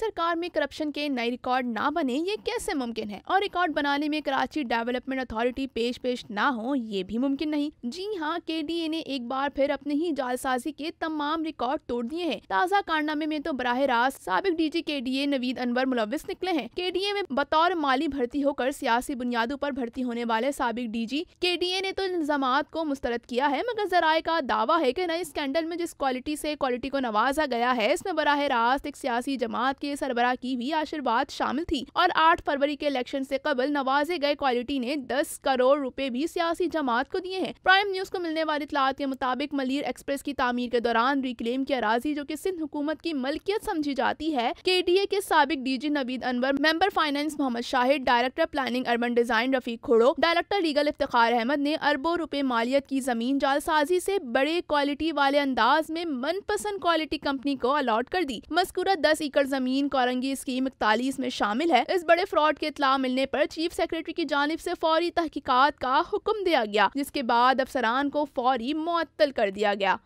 सरकार में करप्शन के नए रिकॉर्ड ना बने ये कैसे मुमकिन है और रिकॉर्ड बनाने में कराची डेवलपमेंट अथॉरिटी पेश पेश ना हो ये भी मुमकिन नहीं जी हाँ के डी ए ने एक बार फिर अपने ही जालसाजी के तमाम रिकॉर्ड तोड़ दिए हैं ताज़ा कारनामे में तो बराह रास्त सबक D G K D A Naveed Anwar मुलविस निकले हैं के डी ए में बतौर माली भर्ती होकर सियासी बुनियादों आरोप भर्ती होने वाले सबक डी जी के डी ए ने तो इल्जाम को मुस्तरद किया है मगर जराये का दावा है की नए स्कैंडल में जिस क्वालिटी ऐसी क्वालिटी को नवाजा गया है इसमें बराह रास्त एक सियासी जमात के यूपीए सरबरा की भी आशीर्वाद शामिल थी और आठ फरवरी के इलेक्शन ऐसी कबल नवाजे गए क्वालिटी ने दस करोड़ रूपए भी सियासी जमात को दिए हैं प्राइम न्यूज को मिलने वाली इतलात के मुताबिक मलिर एक्सप्रेस की तमीर के दौरान रिक्लेम की अराजी जो की सिंध हुकूमत की मलकियत समझी जाती है के डी ए के सबक D G Naveed Anwar member finance Mohammad Shahid director planning urban design Rafiq Khodo director legal Iftar Ahmed ने अरबों रुपए मालियत की जमीन जालसाजी से बड़े क्वालिटी वाले अंदाज में मनपसंद क्वालिटी कंपनी को अलॉट कर दी मस्कूरा दस एकड़ जमीन तीन कारंगी स्कीम इकतालीस में शामिल है इस बड़े फ्रॉड के इतला मिलने पर चीफ सेक्रेटरी की जानब से फौरी तहकीकात का हुक्म दिया गया जिसके बाद अफसरान को फौरी मुअत्तल कर दिया गया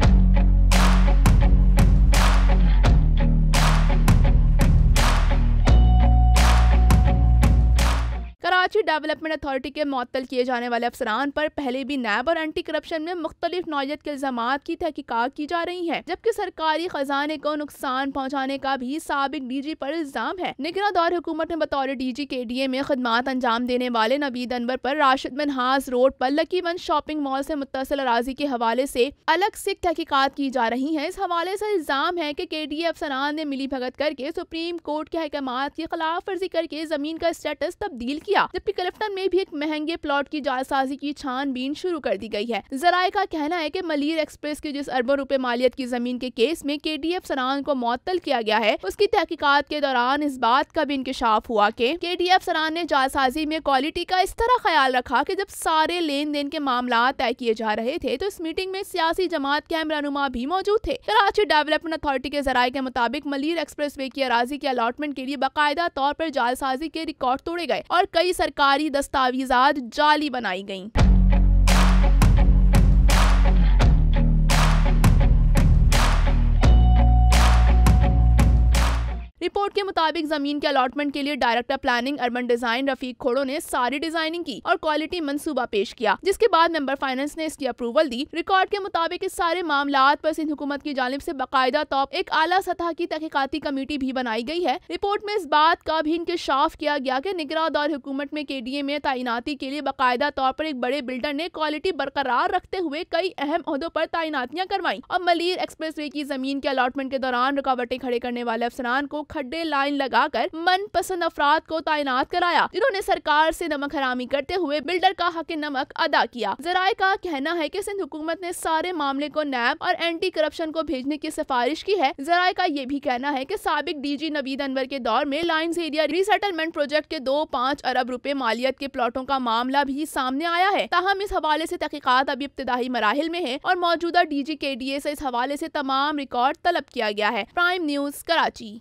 कराची डेवलपमेंट अथॉरिटी के मअतल किए जाने वाले अफसरान पर पहले भी नैब और एंटी करप्शन में मुख्तलिफ नौयत के इल्जाम की तहकीकत की जा रही है जबकि सरकारी खजाने को नुकसान पहुँचाने का भी सबक डी जी आरोप इल्जाम है निगरा दौर हुकूमत ने बतौर डी जी के डी ए में खदमात अंजाम देने वाले नबीद अनवर आरोप Rashid Minhaj road Lucky One shopping mall ऐसी मुतसल अराजी के हवाले से अलग से तहकीकत की जा रही है इस हवाले से इल्जाम है की के डी ए अफसरान ने मिली भगत करके सुप्रीम कोर्ट के अहकाम के खिलाफ वर्जी करके जमीन का स्टेटस तब्दील किया जबकि कलेक्टर में भी एक महंगे प्लॉट की जालसाजी की छानबीन शुरू कर दी गई है जराये का कहना है की मलिर एक्सप्रेस के जिस अरबों रूपए मालियत की जमीन के केस में के डी एफ सरान को मअतल किया गया है उसकी तहकीकत के दौरान इस बात का भी इंकशाफ हुआ की के डी एफ सरान ने जालसाजी में क्वालिटी का इस तरह ख्याल रखा की जब सारे लेन देन के मामला तय किए जा रहे थे तो इस मीटिंग में सियासी जमात के अमरानुमा भी मौजूद थे कराची डेवलपमेंट अथॉरिटी के जराये के मुताबिक मलिर एक्सप्रेस वे की अराजी के अलॉटमेंट के लिए बाकायदा तौर पर जालसाजी के रिकॉर्ड तोड़े गए और कई सरकारी दस्तावेजा जाली बनाई गईं रिपोर्ट के मुताबिक जमीन के अलॉटमेंट के लिए director planning urban design Rafiq Khodo ने सारी डिजाइनिंग की और क्वालिटी मनसूबा पेश किया जिसके बाद मेंबर फाइनेंस ने इसकी अप्रूवल दी रिकॉर्ड के मुताबिक इस सारे मामला पर सिंध हुकूमत की जानब ऐसी बाकायदा तौर एक आला सतह की तहकीकती कमेटी भी बनाई गई है रिपोर्ट में इस बात का भी इंकशाफ किया गया की निगरा दौर हुकूमत में के डी ए में तैनाती के लिए बाकायदा तौर पर एक बड़े बिल्डर ने क्वालिटी बरकरार रखते हुए कई अहम अहदों पर तैनातियाँ करवाई और मलिर एक्सप्रेस वे की जमीन के अलॉटमेंट के दौरान रुकावटें खड़े करने वाले अफसरान को खड़े अड्डे लाइन लगाकर मनपसंद अफराद को तैनात कराया जिन्होंने सरकार से नमक हरामी करते हुए बिल्डर का हक नमक अदा किया जराये का कहना है की सिंध हुकूमत ने सारे मामले को नैब और एंटी करप्शन को भेजने की सिफारिश की है जराये का ये भी कहना है की सबक जी नवीद अनवर के दौर में लाइन एरिया रिसेटलमेंट प्रोजेक्ट के दो पाँच अरब रूपए मालियत के प्लॉटों का मामला भी सामने आया है तहम इस हवाले ऐसी तहकीकत अभी इब्तदाई मराहल में है और मौजूदा डी जी के डी ए ऐसी इस हवाले ऐसी तमाम रिकॉर्ड तलब किया गया है प्राइम न्यूज कराची